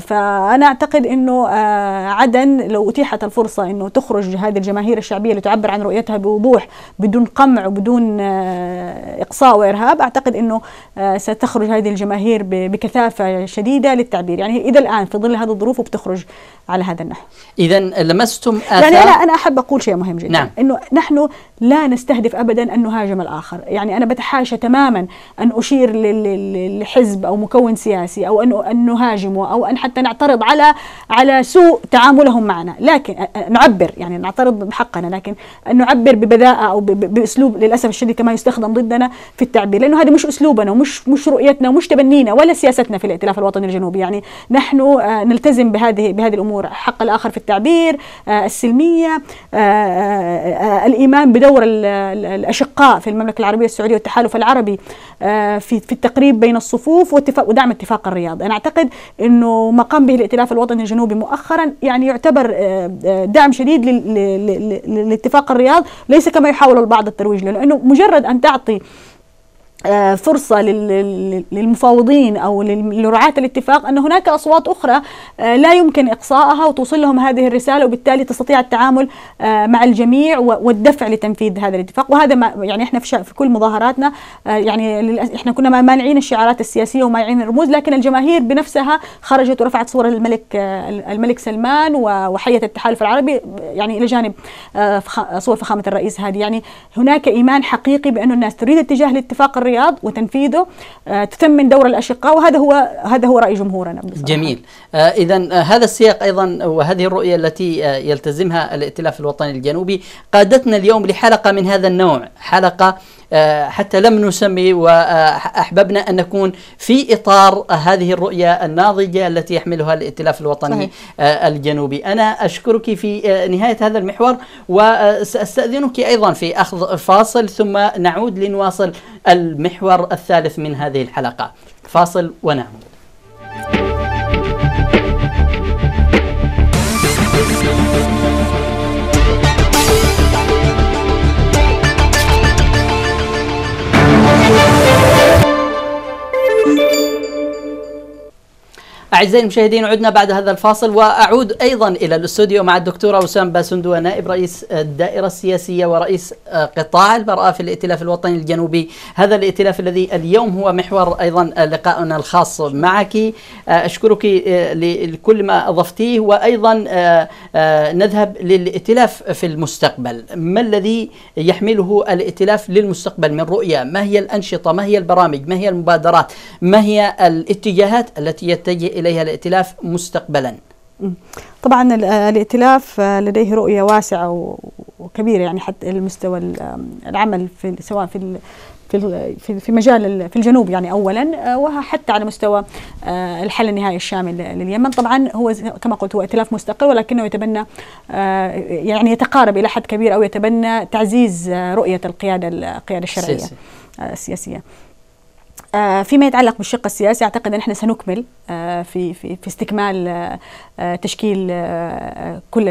فأنا أعتقد أنه آه، عدن لو أتيحت الفرصة أنه تخرج هذه الجماهير الشعبية لتعبر عن رؤيتها بوضوح بدون قمع وبدون آه، إقصاء وإرهاب أعتقد أنه آه، ستخرج هذه الجماهير بكثافة شديدة للتعبير يعني إذا الآن في ظل هذه الظروف وبتخرج على هذا النحو إذا لمستم آثار يعني أنا, أنا أحب أقول شيء مهم جدا نعم. أنه نحن لا نستهدف أبدا أن نهاجم الآخر يعني أنا بتحاشى تماما أن أشير لحزب أو مكون سياسي أو أن نهاجمه أو او ان حتى نعترض على على سوء تعاملهم معنا لكن نعبر يعني نعترض بحقنا لكن أن نعبر ببذاءه او باسلوب للاسف الشديد كما يستخدم ضدنا في التعبير لانه هذا مش اسلوبنا ومش مش رؤيتنا ومش تبنينا ولا سياستنا في الائتلاف الوطني الجنوبي يعني نحن نلتزم بهذه بهذه الامور حق الاخر في التعبير السلميه الايمان بدور الاشقاء في المملكه العربيه السعوديه والتحالف العربي في في التقريب بين الصفوف ودعم اتفاق الرياض انا اعتقد انه ما قام به الائتلاف الوطني الجنوبي مؤخرا يعني يعتبر آه، آه، دعم شديد لاتفاق الرياض ليس كما يحاول البعض الترويج له لانه مجرد ان تعطي آه، فرصة للمفاوضين أو لرعاة الاتفاق أن هناك أصوات أخرى آه، لا يمكن إقصائها وتوصل لهم هذه الرسالة وبالتالي تستطيع التعامل آه، مع الجميع والدفع لتنفيذ هذا الاتفاق وهذا ما يعني إحنا في كل مظاهراتنا يعني إحنا كنا مانعين الشعارات السياسية ومانعين الرموز لكن الجماهير بنفسها خرجت ورفعت صور الملك الملك سلمان وحية التحالف العربي يعني إلى جانب صور فخامة الرئيس هادي يعني هناك إيمان حقيقي بأن الناس تريد اتجاه الاتفاق الرياض وتنفيذه آه، تتم من دور الأشقاء وهذا هو هذا هو رأي جمهورنا بصراحة. جميل آه، إذا آه، هذا السياق أيضا وهذه الرؤية التي يلتزمها الائتلاف الوطني الجنوبي قادتنا اليوم لحلقة من هذا النوع حلقة آه، حتى لم نسمي وأحببنا أن نكون في إطار هذه الرؤية الناضجة التي يحملها الائتلاف الوطني صحيح. آه، الجنوبي أنا أشكرك في آه، نهاية هذا المحور وسأستأذنك أيضا في أخذ فاصل ثم نعود لنواصل المحور الثالث من هذه الحلقة فاصل ونعود أعزائي المشاهدين عدنا بعد هذا الفاصل وأعود أيضا إلى الاستوديو مع الدكتورة وسام باسندوة نائب رئيس الدائرة السياسية ورئيس قطاع المرأة في الائتلاف الوطني الجنوبي هذا الائتلاف الذي اليوم هو محور أيضا لقاءنا الخاص معك أشكرك آه، لكل ما أضفتيه وأيضا آه، آه، نذهب للائتلاف في المستقبل ما الذي يحمله الائتلاف للمستقبل من رؤية ما هي الأنشطة ما هي البرامج ما هي المبادرات ما هي الاتجاهات التي يتجه إليها الائتلاف مستقبلا طبعا الائتلاف لديه رؤية واسعة وكبيرة يعني حتى المستوى العمل في سواء في في في مجال في الجنوب يعني اولا آه، وحتى على مستوى آه، الحل النهائي الشامل لليمن طبعا هو كما قلت هو ائتلاف مستقر ولكنه يتبنى آه، يعني يتقارب الى حد كبير او يتبنى تعزيز رؤيه القياده القياده الشرعيه السياسيه آه، فيما يتعلق بالشق السياسي اعتقد ان احنا سنكمل آه، في في في استكمال آه، تشكيل كل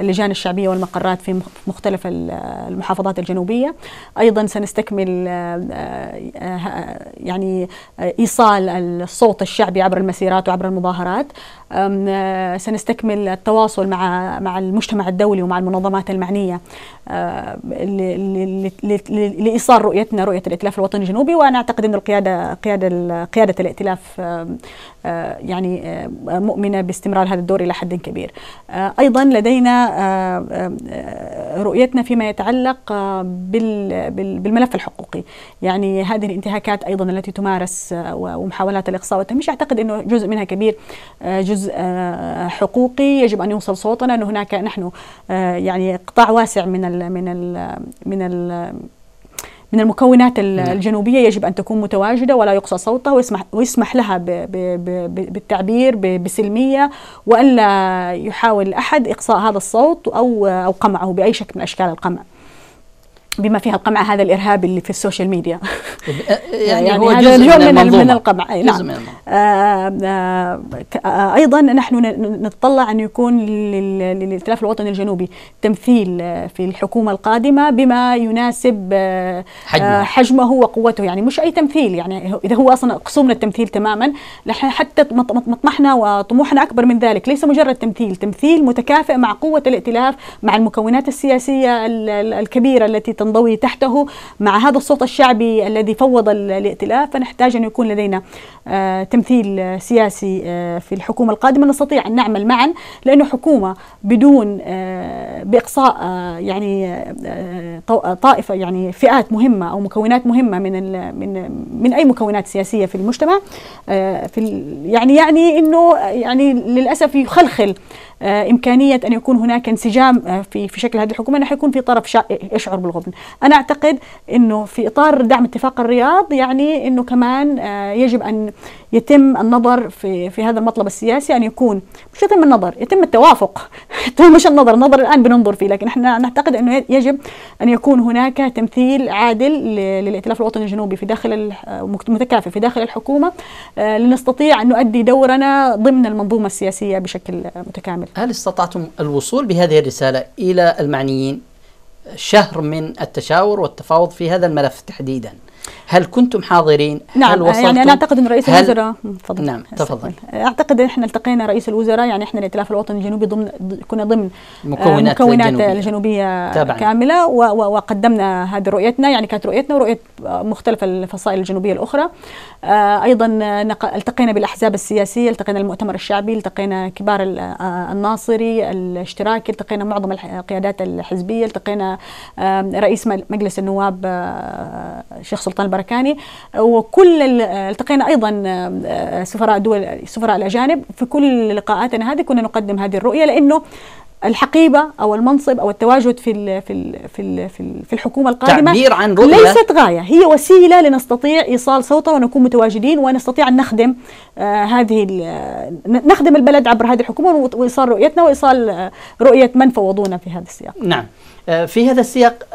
اللجان الشعبيه والمقرات في مختلف المحافظات الجنوبيه ايضا سنستكمل يعني ايصال الصوت الشعبي عبر المسيرات وعبر المظاهرات سنستكمل التواصل مع مع المجتمع الدولي ومع المنظمات المعنيه آه، لايصال رؤيتنا رؤيه الائتلاف الوطني الجنوبي وانا اعتقد ان القياده قياده قياده الائتلاف آه، آه، يعني آه، مؤمنة باستمرار هذا الدور إلى حد كبير آه، أيضا لدينا رؤيتنا فيما يتعلق بالملف الحقوقي يعني هذه الانتهاكات أيضا التي تمارس ومحاولات الإقصاء والتهميش أعتقد أنه جزء منها كبير جزء حقوقي يجب أن يوصل صوتنا أنه هناك نحن يعني قطاع واسع من الـ من الـ من الـ من المكونات نعم. الجنوبية يجب أن تكون متواجدة ولا يقصى صوتها ويسمح, ويسمح لها بـ بـ بـ بالتعبير بسلمية وألا يحاول أحد إقصاء هذا الصوت أو, أو قمعه بأي شكل من أشكال القمع بما فيها القمع هذا الارهاب اللي في السوشيال ميديا يعني, يعني هو هذا جزء من, من, من القمع نعم. من آآ آآ آه، آه، آه، ايضا نحن نتطلع ان يكون للائتلاف الوطني الجنوبي تمثيل في الحكومه القادمه بما يناسب حجمه. حجمه وقوته يعني مش اي تمثيل يعني اذا هو اصلا قسمنا التمثيل تماما حتى مطمحنا وطموحنا اكبر من ذلك ليس مجرد تمثيل تمثيل متكافئ مع قوه الائتلاف مع المكونات السياسيه الكبيره التي تنضوي تحته مع هذا الصوت الشعبي الذي فوض الائتلاف فنحتاج أن يكون لدينا آه، تمثيل سياسي آه، في الحكومة القادمة نستطيع أن نعمل معا لأنه حكومة بدون آه، بإقصاء يعني طائفة يعني فئات مهمة أو مكونات مهمة من من من أي مكونات سياسية في المجتمع في يعني يعني أنه يعني للأسف يخلخل آه، امكانيه ان يكون هناك انسجام آه، في في شكل هذه الحكومه انه حيكون في طرف يشعر بالغبن، انا اعتقد انه في اطار دعم اتفاق الرياض يعني انه كمان آه، يجب ان يتم النظر في في هذا المطلب السياسي ان يكون مش يتم النظر يتم التوافق مش النظر النظر الان بننظر فيه لكن احنا نعتقد انه يجب ان يكون هناك تمثيل عادل للائتلاف الوطني الجنوبي في داخل متكافئ في داخل الحكومه آه، لنستطيع ان نؤدي دورنا ضمن المنظومه السياسيه بشكل متكامل هل استطعتم الوصول بهذه الرساله الى المعنيين شهر من التشاور والتفاوض في هذا الملف تحديدا هل كنتم حاضرين؟ نعم هل وصلتم؟ يعني انا اعتقد ان رئيس هل نعم، الوزراء تفضل نعم تفضل اعتقد احنا التقينا رئيس الوزراء يعني احنا الائتلاف الوطني الجنوبي ضمن كنا ضمن مكونات, آه، مكونات الجنوبيه, الجنوبية طبعا. كامله وقدمنا هذه رؤيتنا يعني كانت رؤيتنا ورؤيه مختلف الفصائل الجنوبيه الاخرى آه، ايضا التقينا بالاحزاب السياسيه التقينا المؤتمر الشعبي التقينا كبار آه، الناصري الاشتراكي التقينا معظم القيادات الحزبيه التقينا رئيس مجلس النواب الشيخ سلطان البركاني وكل التقينا ايضا آه، آه، سفراء دول سفراء الاجانب في كل لقاءاتنا هذه كنا نقدم هذه الرؤيه لانه الحقيبه او المنصب او التواجد في الـ في الـ في الـ في الحكومه القادمه تعبير عن رؤية ليست غايه هي وسيله لنستطيع ايصال صوتنا ونكون متواجدين ونستطيع ان نخدم آه هذه نخدم البلد عبر هذه الحكومه وايصال رؤيتنا وايصال آه، رؤيه من فوضونا في هذا السياق نعم في هذا السياق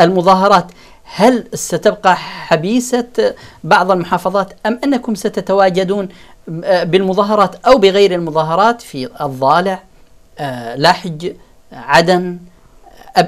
المظاهرات هل ستبقى حبيسة بعض المحافظات أم أنكم ستتواجدون آه، بالمظاهرات أو بغير المظاهرات في الضالع آه، لاحج عدن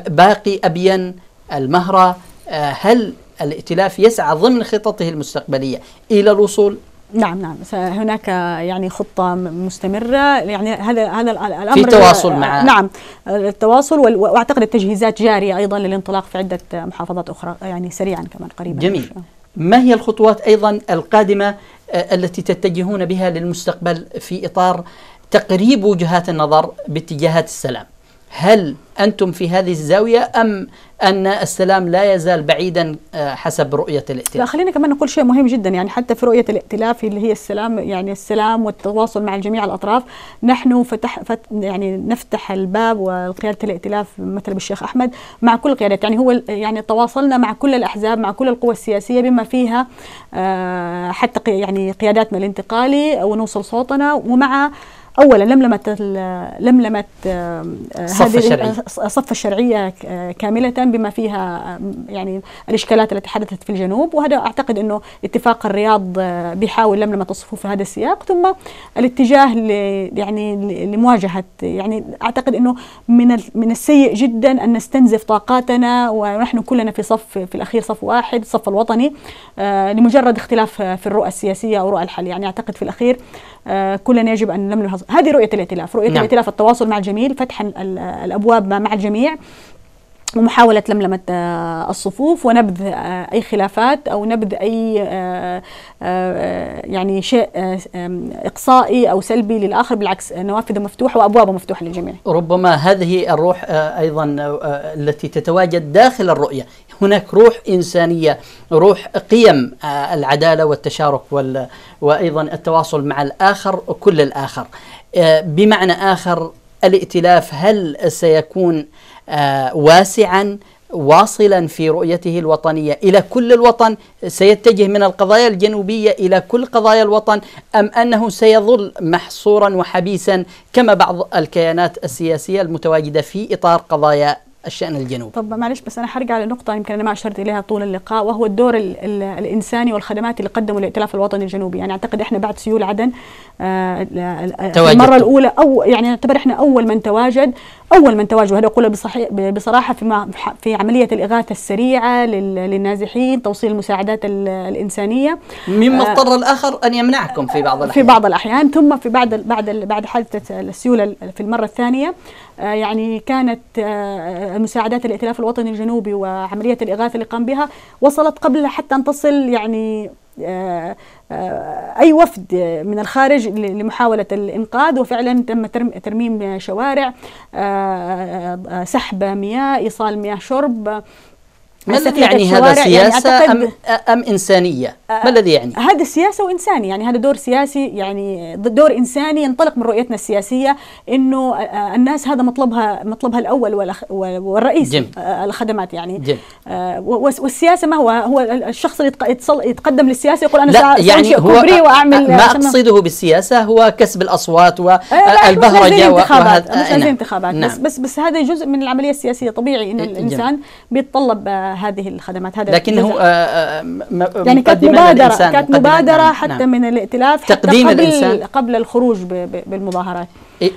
باقي أبين المهرة آه، هل الائتلاف يسعى ضمن خططه المستقبلية إلى الوصول نعم نعم هناك يعني خطة مستمرة يعني هذا هذا الأمر في تواصل مع نعم التواصل وأعتقد التجهيزات جارية أيضا للانطلاق في عدة محافظات أخرى يعني سريعا كمان قريبا جميل ما هي الخطوات أيضا القادمة آه، التي تتجهون بها للمستقبل في إطار تقريب وجهات النظر باتجاهات السلام هل أنتم في هذه الزاوية أم أن السلام لا يزال بعيدا آه، حسب رؤية الائتلاف لا خلينا كمان نقول شيء مهم جدا يعني حتى في رؤية الائتلاف اللي هي السلام يعني السلام والتواصل مع جميع الأطراف نحن فتح فت يعني نفتح الباب وقيادة الائتلاف مثلا بالشيخ أحمد مع كل قيادة يعني هو يعني تواصلنا مع كل الأحزاب مع كل القوى السياسية بما فيها آه، حتى يعني قياداتنا الانتقالي ونوصل صوتنا ومع اولا لملمه لملمه آه، هذه آه، صف الشرعيه آه، كامله بما فيها يعني الاشكالات التي حدثت في الجنوب وهذا اعتقد انه اتفاق الرياض بيحاول لملمه الصفوف في هذا السياق ثم الاتجاه يعني لمواجهه يعني اعتقد انه من من السيء جدا ان نستنزف طاقاتنا ونحن كلنا في صف في الاخير صف واحد الصف الوطني لمجرد اختلاف في الرؤى السياسيه او رؤى الحل يعني اعتقد في الاخير كلنا يجب ان نملمه هذه رؤيه الائتلاف، رؤيه نعم. الائتلاف التواصل مع الجميع، فتح الابواب مع الجميع، ومحاولة لملمة آه، الصفوف ونبذ آه، أي خلافات أو نبذ أي آه، يعني شيء إقصائي أو سلبي للآخر بالعكس نوافذه مفتوحة وأبوابه مفتوحة للجميع ربما هذه الروح أيضا التي تتواجد داخل الرؤية هناك روح إنسانية روح قيم العدالة والتشارك وال وأيضا التواصل مع الآخر كل الآخر بمعنى آخر الائتلاف هل سيكون آه، واسعا واصلا في رؤيته الوطنية إلى كل الوطن سيتجه من القضايا الجنوبية إلى كل قضايا الوطن أم أنه سيظل محصورا وحبيسا كما بعض الكيانات السياسية المتواجدة في إطار قضايا الشأن الجنوبي طب معلش بس أنا حرجع لنقطة يمكن أنا ما أشرت إليها طول اللقاء وهو الدور الـ الـ الإنساني والخدمات اللي قدمه الائتلاف الوطني الجنوبي يعني أعتقد إحنا بعد سيول عدن آه المرة الأولى أو يعني نعتبر إحنا أول من تواجد اول من تواجه هذا اقول بصراحه في في عمليه الاغاثه السريعه للنازحين توصيل المساعدات الانسانيه مما آه، اضطر الاخر ان يمنعكم في بعض الاحيان في بعض الاحيان ثم في بعد بعد بعد حادثه السيوله في المره الثانيه آه، يعني كانت آه، مساعدات الائتلاف الوطني الجنوبي وعمليه الاغاثه اللي قام بها وصلت قبل حتى ان تصل يعني آه، آه، أي وفد من الخارج لمحاولة الإنقاذ وفعلا تم ترميم شوارع آه، سحب مياه إيصال مياه شرب ما الذي يعني هذا يعني سياسة يعني أم, أم إنسانية؟ ما الذي يعني؟ هذا سياسة وإنساني يعني هذا دور سياسي يعني دور إنساني ينطلق من رؤيتنا السياسية إنه آه، الناس هذا مطلبها مطلبها الأول والرئيس جم. آه، الخدمات يعني جم. آه، والسياسة ما هو هو الشخص اللي يتقدم للسياسة يقول أنا لا يعني هو كوبري وأعمل ما أقصده بالسياسة هو كسب الأصوات والبهرجة وهذا نعم. انتخابات نعم. بس بس بس هذا جزء من العملية السياسية طبيعي إنه الإنسان بيتطلب هذه الخدمات هذا لكنه آه، آه، يعني كانت مبادره كانت مبادره حتى نعم. من الائتلاف تقديم حتى قبل الانسان قبل الخروج بالمظاهرات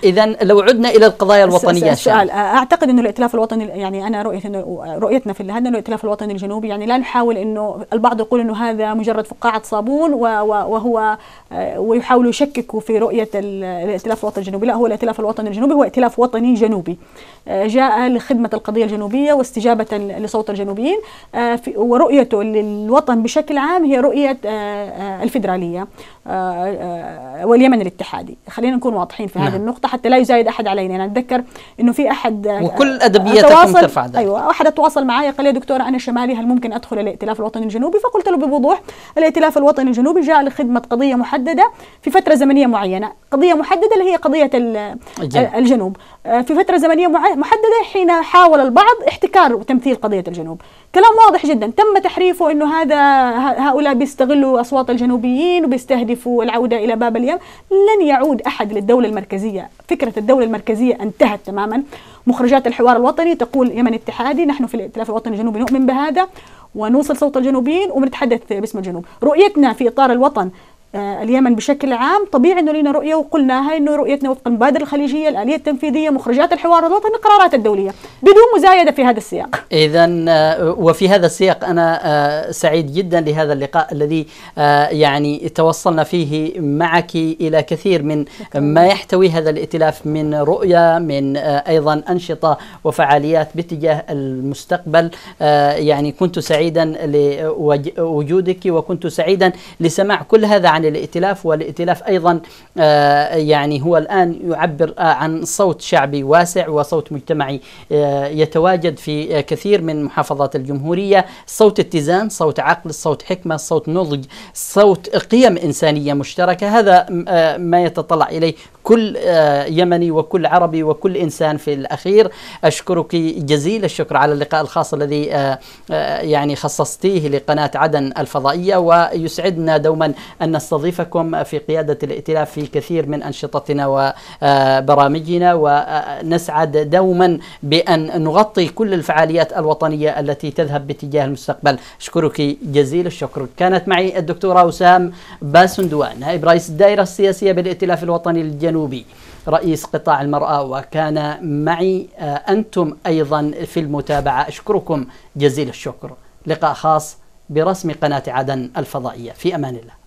إذا لو عدنا إلى القضايا الوطنية سؤال أعتقد أنه الائتلاف الوطني يعني أنا رؤية إنه رؤيتنا في هذا الائتلاف الوطني الجنوبي يعني لا نحاول أنه البعض يقول أنه هذا مجرد فقاعة صابون وهو آه، ويحاولوا يشككوا في رؤية الائتلاف الوطني الجنوبي لا هو الائتلاف الوطني الجنوبي هو ائتلاف وطني جنوبي آه، جاء لخدمة القضية الجنوبية واستجابة لصوت الجنوبيين آه، ورؤيته للوطن بشكل عام هي رؤية الفدراليه آه، آه، واليمن الاتحادي خلينا نكون واضحين في نعم. هذه النقطه حتى لا يزايد احد علينا انا يعني اتذكر انه في احد آه، وكل ادبياتكم ترفع ذلك ايوه احد تواصل معي قال لي دكتور انا شمالي هل ممكن ادخل الائتلاف الوطني الجنوبي فقلت له بوضوح الائتلاف الوطني الجنوبي جاء لخدمه قضيه محدده في فتره زمنيه معينه قضيه محدده اللي هي قضيه الجنوب آه، في فترة زمنية محددة حين حاول البعض احتكار وتمثيل قضية الجنوب كلام واضح جدا تم تحريفه أنه هذا هؤلاء بيستغلوا أصوات الجنوبيين وبيستهدفوا العودة إلى باب اليم لن يعود أحد للدولة المركزية فكرة الدولة المركزية انتهت تماما مخرجات الحوار الوطني تقول يمن اتحادي نحن في الائتلاف الوطني الجنوبي نؤمن بهذا ونوصل صوت الجنوبيين ونتحدث باسم الجنوب رؤيتنا في إطار الوطن آه، اليمن بشكل عام طبيعي انه لنا رؤيه وقلناها انه رؤيتنا وفق المبادره الخليجيه الاليه التنفيذيه مخرجات الحوار الوطني القرارات الدوليه بدون مزايده في هذا السياق اذا آه، وفي هذا السياق انا آه، سعيد جدا لهذا اللقاء الذي يعني توصلنا فيه معك الى كثير من ما يحتوي هذا الائتلاف من رؤيه من ايضا انشطه وفعاليات باتجاه المستقبل يعني كنت سعيدا لوجودك وكنت سعيدا لسماع كل هذا عن للائتلاف والائتلاف أيضا آه، يعني هو الآن يعبر آه، عن صوت شعبي واسع وصوت مجتمعي آه، يتواجد في كثير من محافظات الجمهورية صوت اتزان صوت عقل صوت حكمة صوت نضج صوت قيم إنسانية مشتركة هذا ما يتطلع إليه كل آه، يمني وكل عربي وكل إنسان في الأخير أشكرك جزيل الشكر على اللقاء الخاص الذي آه، آه، يعني خصصتيه لقناة عدن الفضائية ويسعدنا دوما أن نستضيفكم في قيادة الائتلاف في كثير من أنشطتنا وبرامجنا ونسعد دوما بأن نغطي كل الفعاليات الوطنية التي تذهب باتجاه المستقبل أشكرك جزيل الشكر كانت معي الدكتورة وسام باسندوان نائب رئيس الدائرة السياسية بالائتلاف الوطني للجنوب الجنوبي رئيس قطاع المرأة وكان معي آه، أنتم أيضا في المتابعة أشكركم جزيل الشكر لقاء خاص برسم قناة عدن الفضائية في أمان الله